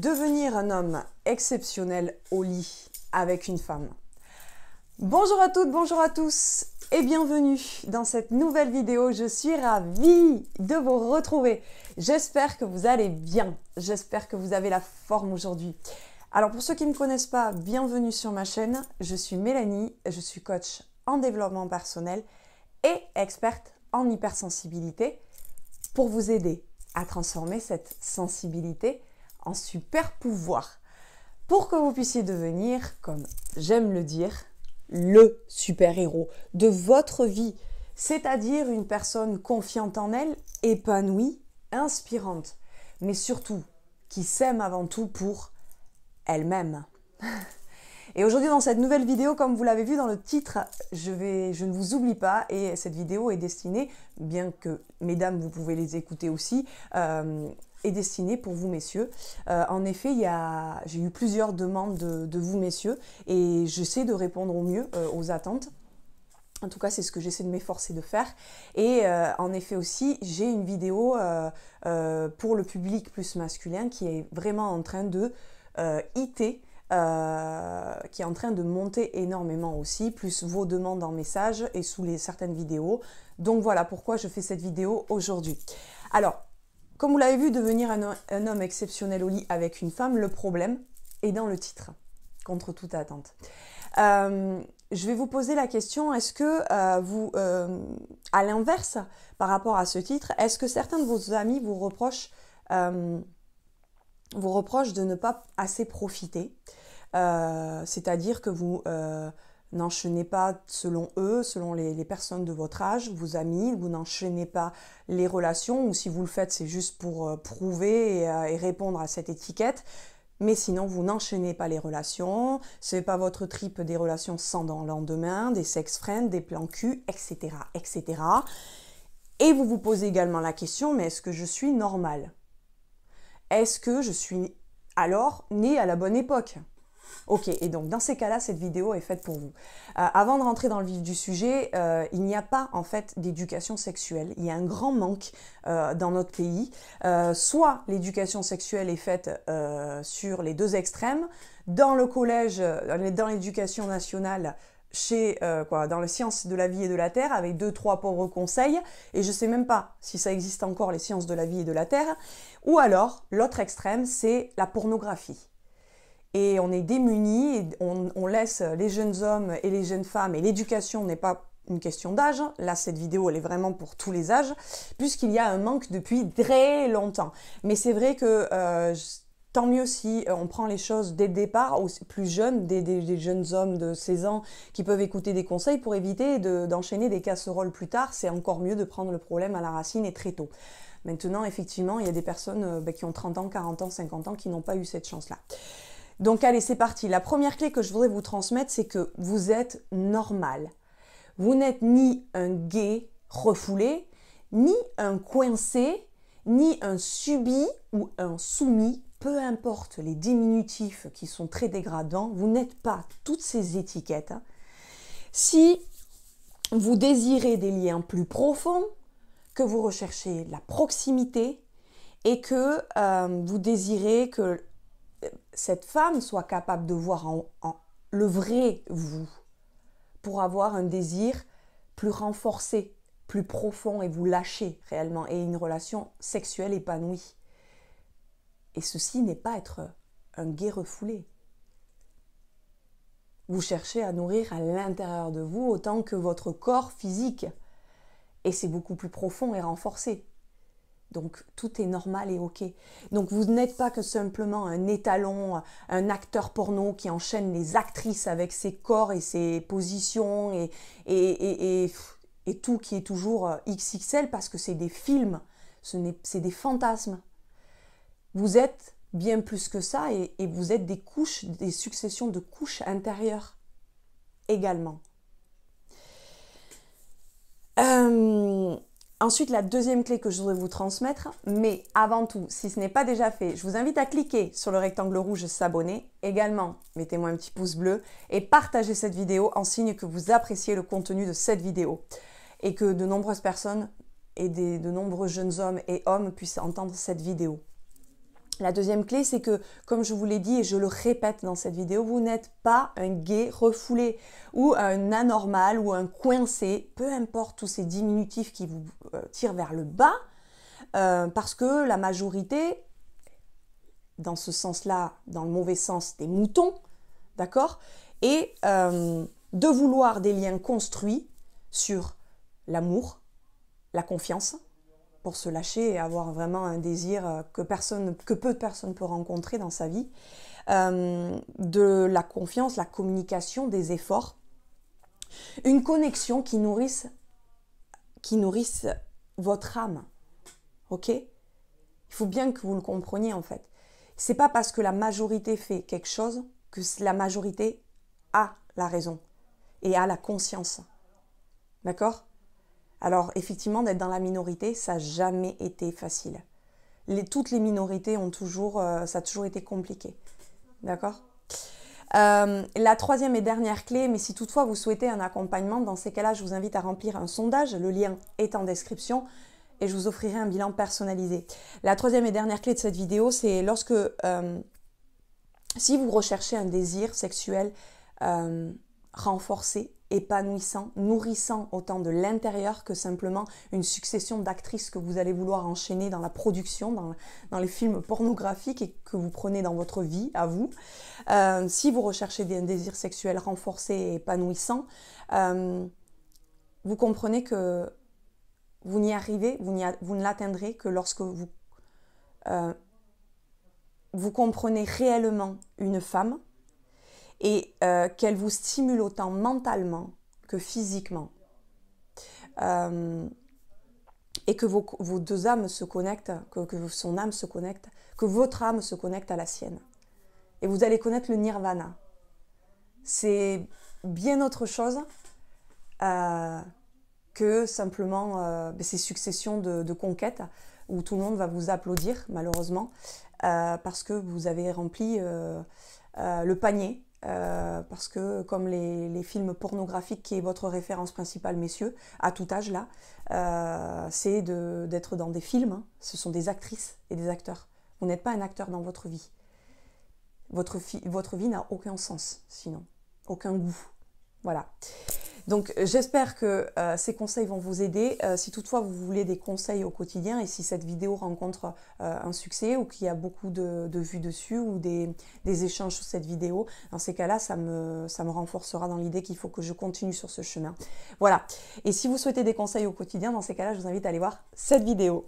Devenir un homme exceptionnel au lit avec une femme. Bonjour à toutes, bonjour à tous et bienvenue dans cette nouvelle vidéo. Je suis ravie de vous retrouver. J'espère que vous allez bien. J'espère que vous avez la forme aujourd'hui. Alors pour ceux qui ne me connaissent pas, bienvenue sur ma chaîne. Je suis Mélanie, je suis coach en développement personnel et experte en hypersensibilité pour vous aider à transformer cette sensibilité un super pouvoir pour que vous puissiez devenir, comme j'aime le dire, le super-héros de votre vie, c'est-à-dire une personne confiante en elle, épanouie, inspirante, mais surtout qui s'aime avant tout pour elle-même. Et aujourd'hui dans cette nouvelle vidéo, comme vous l'avez vu dans le titre, je, vais, je ne vous oublie pas et cette vidéo est destinée, bien que mesdames vous pouvez les écouter aussi, euh, est destiné pour vous, messieurs. Euh, en effet, il j'ai eu plusieurs demandes de, vous, messieurs, et j'essaie de répondre au mieux euh, aux attentes. En tout cas, c'est ce que j'essaie de m'efforcer de faire. Et euh, en effet aussi, j'ai une vidéo pour le public plus masculin qui est vraiment en train de iter qui est en train de monter énormément aussi, plus vos demandes en message et sous les certaines vidéos. Donc voilà pourquoi je fais cette vidéo aujourd'hui. Alors, comme vous l'avez vu, devenir un, homme exceptionnel au lit avec une femme, le problème est dans le titre, contre toute attente. Euh, je vais vous poser la question, est-ce que euh, vous, euh, à l'inverse, par rapport à ce titre, est-ce que certains de vos amis vous reprochent, vous reprochent de ne pas assez profiter C'est-à-dire que vous N'enchaînez pas selon eux, selon les, personnes de votre âge, vos amis, vous n'enchaînez pas les relations, ou si vous le faites, c'est juste pour euh, prouver euh, et, répondre à cette étiquette. Mais sinon, vous n'enchaînez pas les relations, c'est pas votre trip des relations sans dans le lendemain, des sex friends, des plans cul, etc., etc. Et vous vous posez également la question, mais est-ce que je suis normale Est-ce que je suis alors née à la bonne époque Ok, et donc dans ces cas-là, cette vidéo est faite pour vous. Euh, avant de rentrer dans le vif du sujet, euh, il n'y a pas en fait d'éducation sexuelle. Il y a un grand manque euh, dans notre pays. soit l'éducation sexuelle est faite sur les deux extrêmes, dans le collège, dans l'éducation nationale, dans les sciences de la vie et de la terre avec deux trois pauvres conseils et je sais même pas si ça existe encore les sciences de la vie et de la terre ou alors l'autre extrême c'est la pornographie et on est démunis, on, laisse les jeunes hommes et les jeunes femmes, et l'éducation n'est pas une question d'âge, hein. là cette vidéo elle est vraiment pour tous les âges, puisqu'il y a un manque depuis très longtemps. Mais c'est vrai que euh, tant mieux si euh, on prend les choses dès le départ, plus jeunes, des, jeunes hommes de 16 ans qui peuvent écouter des conseils pour éviter d'enchaîner des casseroles plus tard. C'est encore mieux de prendre le problème à la racine et très tôt. Maintenant, effectivement, il y a des personnes euh, ben, qui ont 30 ans, 40 ans, 50 ans qui n'ont pas eu cette chance-là. Donc allez, c'est parti. La première clé que je voudrais vous transmettre, c'est que vous êtes normal. Vous n'êtes ni un gay refoulé, ni un coincé, ni un subi ou un soumis, peu importe les diminutifs qui sont très dégradants, vous n'êtes pas toutes ces étiquettes. Hein. Si vous désirez des liens plus profonds, que vous recherchez la proximité et que euh, vous désirez que cette femme soit capable de voir en, le vrai vous pour avoir un désir plus renforcé, plus profond et vous lâcher réellement et une relation sexuelle épanouie. Et ceci n'est pas être un gay refoulé. Vous cherchez à nourrir à l'intérieur de vous autant que votre corps physique. Et c'est beaucoup plus profond et renforcé. Donc tout est normal et ok. Donc vous n'êtes pas que simplement un étalon, un acteur porno qui enchaîne les actrices avec ses corps et ses positions et, et, tout qui est toujours euh, XXL parce que c'est des films, c'est des fantasmes. Vous êtes bien plus que ça et, vous êtes des couches, des successions de couches intérieures également. Euh, Ensuite, la deuxième clé que je voudrais vous transmettre, mais avant tout, si ce n'est pas déjà fait, je vous invite à cliquer sur le rectangle rouge s'abonner. Également, mettez-moi un petit pouce bleu et partagez cette vidéo en signe que vous appréciez le contenu de cette vidéo et que de nombreuses personnes et de nombreux jeunes hommes et hommes puissent entendre cette vidéo. La deuxième clé, c'est que, comme je vous l'ai dit et je le répète dans cette vidéo, vous n'êtes pas un gay refoulé ou un anormal ou un coincé, peu importe tous ces diminutifs qui vous euh, tirent vers le bas, euh, parce que la majorité, dans ce sens-là, dans le mauvais sens, des moutons, d'accord Et euh, de vouloir des liens construits sur l'amour, la confiance, pour se lâcher et avoir vraiment un désir euh, que, personne, que peu de personnes peuvent rencontrer dans sa vie. Euh, de la confiance, la communication, des efforts. Une connexion qui nourrisse, qui votre âme. OK Il faut bien que vous le compreniez en fait. C'est pas parce que la majorité fait quelque chose que la majorité a la raison et a la conscience. D'accord alors effectivement, d'être dans la minorité, ça n'a jamais été facile. toutes les minorités ont toujours, euh, ça a toujours été compliqué. D'accord euh, la troisième et dernière clé, mais si toutefois vous souhaitez un accompagnement, dans ces cas-là, je vous invite à remplir un sondage. Le lien est en description et je vous offrirai un bilan personnalisé. La troisième et dernière clé de cette vidéo, c'est lorsque, euh, si vous recherchez un désir sexuel renforcé, épanouissant, nourrissant autant de l'intérieur que simplement une succession d'actrices que vous allez vouloir enchaîner dans la production, dans, les films pornographiques et que vous prenez dans votre vie à vous. Euh, si vous recherchez un désir sexuel renforcé et épanouissant, euh, vous comprenez que vous n'y arrivez, vous, ne l'atteindrez que lorsque vous euh, comprenez réellement une femme, et euh, qu'elle vous stimule autant mentalement que physiquement. Euh, et que vos, deux âmes se connectent, que, son âme se connecte, que votre âme se connecte à la sienne. Et vous allez connaître le nirvana. C'est bien autre chose euh, que simplement ben, ces successions de, conquêtes où tout le monde va vous applaudir, malheureusement, parce que vous avez rempli le panier euh, parce que comme les, films pornographiques qui est votre référence principale, messieurs, à tout âge là, euh, c'est d'être dans des films. Hein. Ce sont des actrices et des acteurs. Vous n'êtes pas un acteur dans votre vie. Votre, votre vie n'a aucun sens, sinon. Aucun goût. Voilà. Donc euh, j'espère que euh, ces conseils vont vous aider. Euh, si toutefois vous voulez des conseils au quotidien et si cette vidéo rencontre un succès ou qu'il y a beaucoup de, vues dessus ou des, échanges sur cette vidéo, dans ces cas-là, ça me renforcera dans l'idée qu'il faut que je continue sur ce chemin. Voilà. Et si vous souhaitez des conseils au quotidien, dans ces cas-là, je vous invite à aller voir cette vidéo.